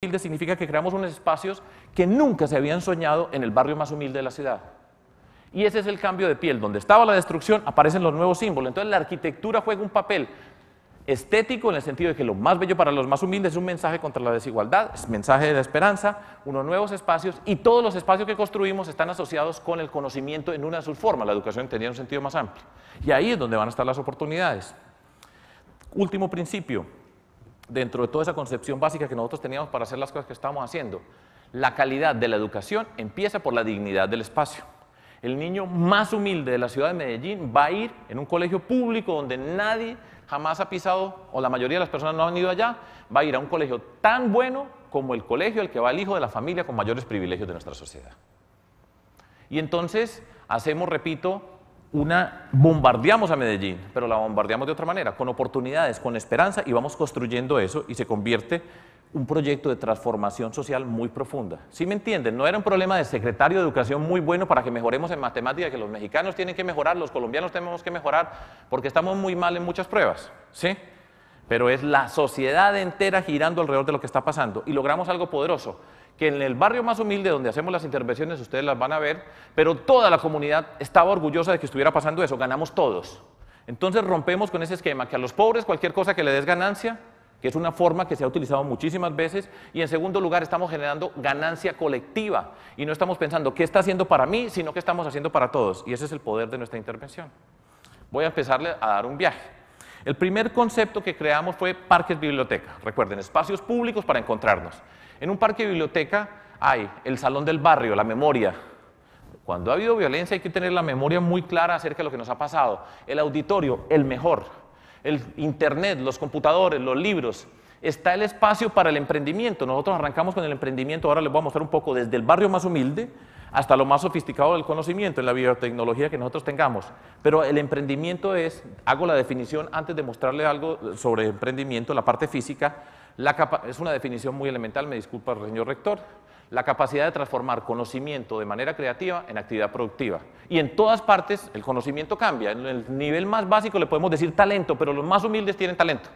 humilde significa que creamos unos espacios que nunca se habían soñado en el barrio más humilde de la ciudad. Y ese es el cambio de piel. Donde estaba la destrucción aparecen los nuevos símbolos. Entonces la arquitectura juega un papel estético en el sentido de que lo más bello para los más humildes es un mensaje contra la desigualdad, es mensaje de esperanza, unos nuevos espacios y todos los espacios que construimos están asociados con el conocimiento en una de sus formas. La educación tenía un sentido más amplio. Y ahí es donde van a estar las oportunidades. Último principio, dentro de toda esa concepción básica que nosotros teníamos para hacer las cosas que estamos haciendo. La calidad de la educación empieza por la dignidad del espacio. El niño más humilde de la ciudad de Medellín va a ir en un colegio público donde nadie jamás ha pisado, o la mayoría de las personas no han ido allá, va a ir a un colegio tan bueno como el colegio al que va el hijo de la familia con mayores privilegios de nuestra sociedad. Y entonces hacemos, repito, una, bombardeamos a Medellín, pero la bombardeamos de otra manera, con oportunidades, con esperanza y vamos construyendo eso y se convierte un proyecto de transformación social muy profunda. ¿Sí me entienden? No era un problema de secretario de educación muy bueno para que mejoremos en matemáticas, que los mexicanos tienen que mejorar, los colombianos tenemos que mejorar, porque estamos muy mal en muchas pruebas, ¿sí? pero es la sociedad entera girando alrededor de lo que está pasando y logramos algo poderoso, que en el barrio más humilde donde hacemos las intervenciones, ustedes las van a ver, pero toda la comunidad estaba orgullosa de que estuviera pasando eso, ganamos todos. Entonces rompemos con ese esquema, que a los pobres cualquier cosa que le des ganancia, que es una forma que se ha utilizado muchísimas veces, y en segundo lugar estamos generando ganancia colectiva y no estamos pensando qué está haciendo para mí, sino qué estamos haciendo para todos, y ese es el poder de nuestra intervención. Voy a empezarle a dar un viaje. El primer concepto que creamos fue parques biblioteca. Recuerden, espacios públicos para encontrarnos. En un parque biblioteca hay el salón del barrio, la memoria. Cuando ha habido violencia hay que tener la memoria muy clara acerca de lo que nos ha pasado. El auditorio, el mejor. El internet, los computadores, los libros. Está el espacio para el emprendimiento. Nosotros arrancamos con el emprendimiento, ahora les voy a mostrar un poco desde el barrio más humilde hasta lo más sofisticado del conocimiento en la biotecnología que nosotros tengamos. Pero el emprendimiento es, hago la definición antes de mostrarle algo sobre emprendimiento, la parte física, es una definición muy elemental, me disculpa señor rector, la capacidad de transformar conocimiento de manera creativa en actividad productiva. Y en todas partes el conocimiento cambia, en el nivel más básico le podemos decir talento, pero los más humildes tienen talento.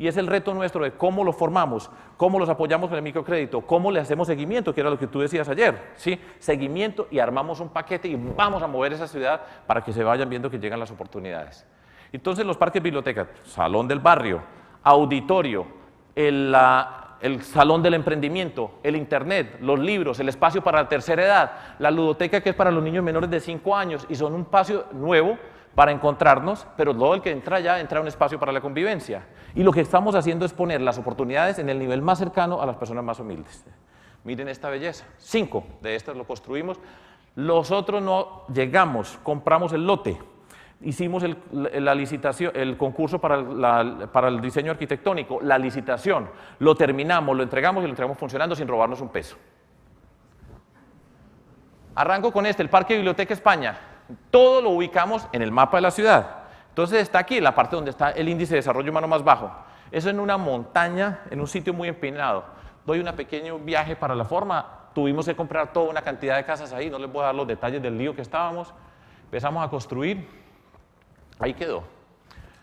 Y es el reto nuestro de cómo los formamos, cómo los apoyamos con el microcrédito, cómo le hacemos seguimiento, que era lo que tú decías ayer, ¿sí? Seguimiento y armamos un paquete y vamos a mover esa ciudad para que se vayan viendo que llegan las oportunidades. Entonces los parques bibliotecas, salón del barrio, auditorio, el, el salón del emprendimiento, el internet, los libros, el espacio para la tercera edad, la ludoteca que es para los niños menores de 5 años y son un espacio nuevo para encontrarnos, pero todo el que entra ya entra a un espacio para la convivencia. Y lo que estamos haciendo es poner las oportunidades en el nivel más cercano a las personas más humildes. Miren esta belleza. Cinco de estas lo construimos. Los otros no llegamos, compramos el lote, hicimos el, la licitación, el concurso para, para, el diseño arquitectónico, la licitación, lo terminamos, lo entregamos y lo entregamos funcionando sin robarnos un peso. Arranco con este, el Parque Biblioteca España. Todo lo ubicamos en el mapa de la ciudad. Entonces está aquí, la parte donde está el índice de desarrollo humano más bajo. Eso en una montaña, en un sitio muy empinado. Doy un pequeño viaje para la forma. Tuvimos que comprar toda una cantidad de casas ahí. No les voy a dar los detalles del lío que estábamos. Empezamos a construir. Ahí quedó.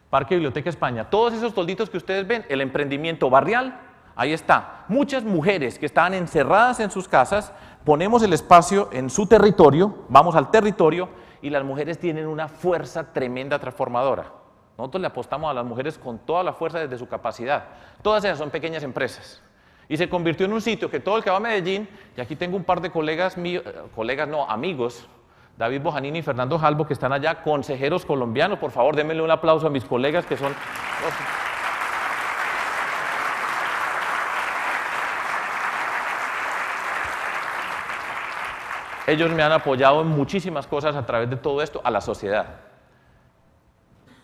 Parque Biblioteca España. Todos esos tolditos que ustedes ven, el emprendimiento barrial, ahí está. Muchas mujeres que estaban encerradas en sus casas, ponemos el espacio en su territorio, vamos al territorio y las mujeres tienen una fuerza tremenda transformadora. Nosotros le apostamos a las mujeres con toda la fuerza desde su capacidad. Todas ellas son pequeñas empresas. Y se convirtió en un sitio que todo el que va a Medellín, y aquí tengo un par de colegas, míos, eh, colegas no, amigos, David Bojanini y Fernando Jalbo, que están allá, consejeros colombianos. Por favor, démenle un aplauso a mis colegas que son... ellos me han apoyado en muchísimas cosas a través de todo esto a la sociedad.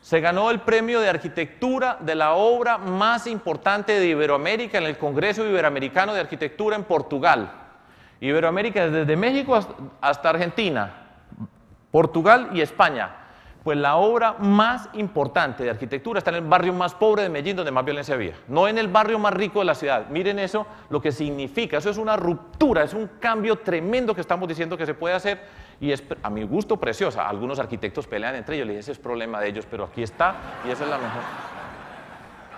Se ganó el premio de arquitectura de la obra más importante de Iberoamérica en el Congreso Iberoamericano de Arquitectura en Portugal. Iberoamérica desde México hasta Argentina, Portugal y España. Pues la obra más importante de arquitectura está en el barrio más pobre de Medellín, donde más violencia había, no en el barrio más rico de la ciudad. Miren eso, lo que significa, eso es una ruptura, es un cambio tremendo que estamos diciendo que se puede hacer y es, a mi gusto, preciosa. Algunos arquitectos pelean entre ellos, le dije, ese es problema de ellos, pero aquí está y esa es la mejor.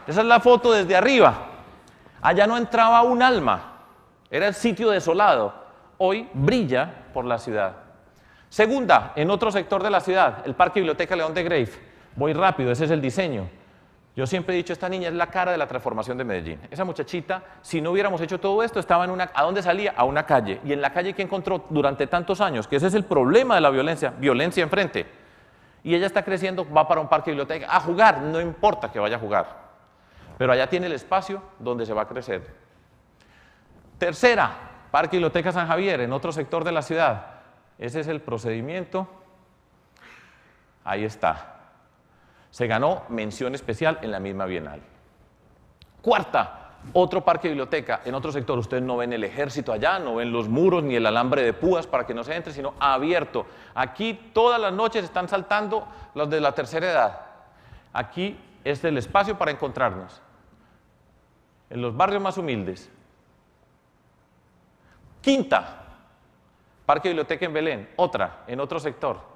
Esa es la foto desde arriba. Allá no entraba un alma, era el sitio desolado. Hoy brilla por la ciudad. Segunda, en otro sector de la ciudad, el Parque Biblioteca León de Grave. Voy rápido, ese es el diseño. Yo siempre he dicho, esta niña es la cara de la transformación de Medellín. Esa muchachita, si no hubiéramos hecho todo esto, estaba en una... ¿A dónde salía? A una calle. Y en la calle que encontró durante tantos años, que ese es el problema de la violencia, violencia enfrente. Y ella está creciendo, va para un parque biblioteca a jugar, no importa que vaya a jugar. Pero allá tiene el espacio donde se va a crecer. Tercera, Parque Biblioteca San Javier, en otro sector de la ciudad. Ese es el procedimiento. Ahí está. Se ganó mención especial en la misma Bienal. Cuarta, otro parque biblioteca. En otro sector ustedes no ven el ejército allá, no ven los muros ni el alambre de púas para que no se entre, sino abierto. Aquí todas las noches están saltando los de la tercera edad. Aquí es el espacio para encontrarnos. En los barrios más humildes. Quinta, Parque Biblioteca en Belén, otra, en otro sector.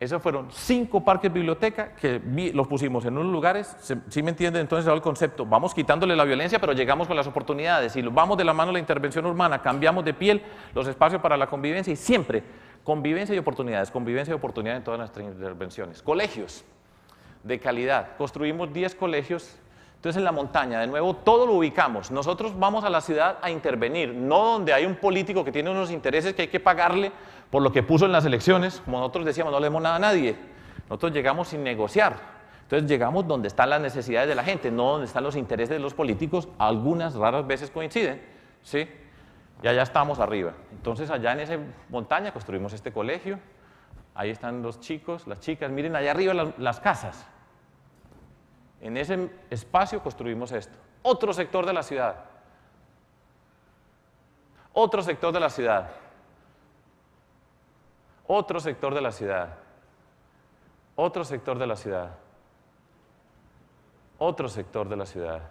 Esos fueron cinco parques biblioteca que los pusimos en unos lugares, si me entienden entonces el concepto, vamos quitándole la violencia, pero llegamos con las oportunidades y vamos de la mano a la intervención urbana, cambiamos de piel los espacios para la convivencia y siempre convivencia y oportunidades, convivencia y oportunidades en todas nuestras intervenciones. Colegios de calidad, construimos 10 colegios entonces en la montaña, de nuevo, todo lo ubicamos. Nosotros vamos a la ciudad a intervenir, no donde hay un político que tiene unos intereses que hay que pagarle por lo que puso en las elecciones. Como nosotros decíamos, no le nada a nadie. Nosotros llegamos sin negociar. Entonces llegamos donde están las necesidades de la gente, no donde están los intereses de los políticos. Algunas raras veces coinciden, ¿sí? Y allá estamos arriba. Entonces allá en esa montaña construimos este colegio. Ahí están los chicos, las chicas. Miren allá arriba las casas. En ese espacio construimos esto. Otro sector de la ciudad. Otro sector de la ciudad. Otro sector de la ciudad. Otro sector de la ciudad. Otro sector de la ciudad.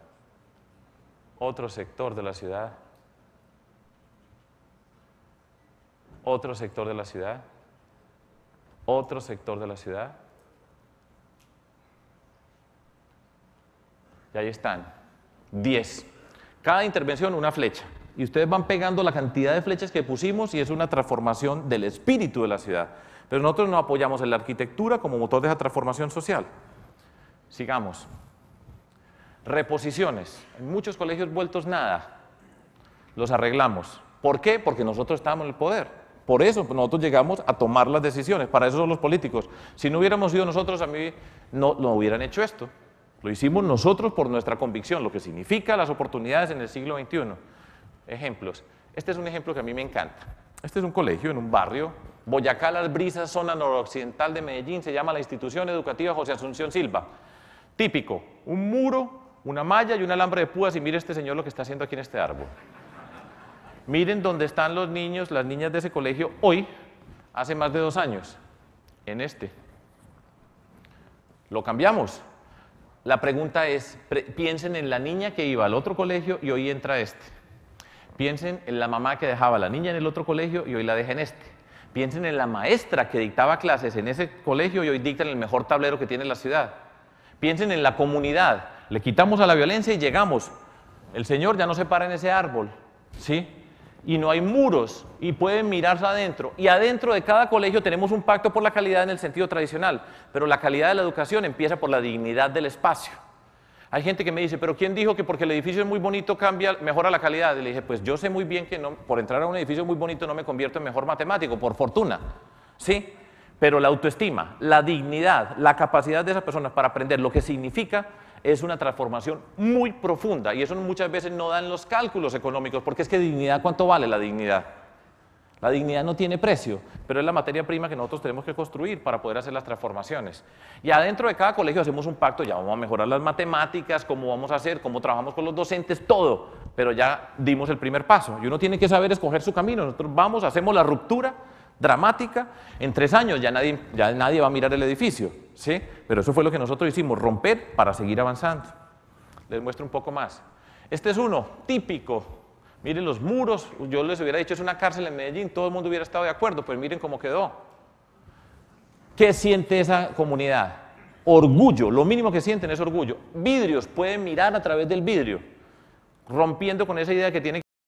Otro sector de la ciudad. Otro sector de la ciudad. Otro sector de la ciudad Y ahí están. 10. Cada intervención una flecha. Y ustedes van pegando la cantidad de flechas que pusimos y es una transformación del espíritu de la ciudad. Pero nosotros no apoyamos en la arquitectura como motor de esa transformación social. Sigamos. Reposiciones. En muchos colegios vueltos nada. Los arreglamos. ¿Por qué? Porque nosotros estábamos en el poder. Por eso nosotros llegamos a tomar las decisiones, para eso son los políticos. Si no hubiéramos sido nosotros, a mí no, no hubieran hecho esto. Lo hicimos nosotros por nuestra convicción, lo que significa las oportunidades en el siglo XXI. Ejemplos. Este es un ejemplo que a mí me encanta. Este es un colegio en un barrio, Boyacá Las Brisas, zona noroccidental de Medellín, se llama la Institución Educativa José Asunción Silva. Típico, un muro, una malla y un alambre de púas y mire este señor lo que está haciendo aquí en este árbol. Miren dónde están los niños, las niñas de ese colegio hoy, hace más de dos años, en este. Lo cambiamos, la pregunta es, piensen en la niña que iba al otro colegio y hoy entra este. Piensen en la mamá que dejaba a la niña en el otro colegio y hoy la deja en este. Piensen en la maestra que dictaba clases en ese colegio y hoy dicta en el mejor tablero que tiene la ciudad. Piensen en la comunidad. Le quitamos a la violencia y llegamos. El Señor ya no se para en ese árbol. ¿Sí? y no hay muros y pueden mirarse adentro. Y adentro de cada colegio tenemos un pacto por la calidad en el sentido tradicional, pero la calidad de la educación empieza por la dignidad del espacio. Hay gente que me dice, pero ¿quién dijo que porque el edificio es muy bonito cambia, mejora la calidad? Y le dije, pues yo sé muy bien que no, por entrar a un edificio muy bonito no me convierto en mejor matemático, por fortuna. ¿Sí? Pero la autoestima, la dignidad, la capacidad de esas personas para aprender lo que significa es una transformación muy profunda y eso muchas veces no dan los cálculos económicos, porque es que dignidad, ¿cuánto vale la dignidad? La dignidad no tiene precio, pero es la materia prima que nosotros tenemos que construir para poder hacer las transformaciones. Y adentro de cada colegio hacemos un pacto, ya vamos a mejorar las matemáticas, cómo vamos a hacer, cómo trabajamos con los docentes, todo, pero ya dimos el primer paso y uno tiene que saber escoger su camino. Nosotros vamos, hacemos la ruptura dramática, en tres años ya nadie, ya nadie va a mirar el edificio, ¿sí? Pero eso fue lo que nosotros hicimos, romper para seguir avanzando. Les muestro un poco más. Este es uno, típico. Miren los muros, yo les hubiera dicho es una cárcel en Medellín, todo el mundo hubiera estado de acuerdo, pues miren cómo quedó. ¿Qué siente esa comunidad? Orgullo, lo mínimo que sienten es orgullo. Vidrios, pueden mirar a través del vidrio, rompiendo con esa idea que tiene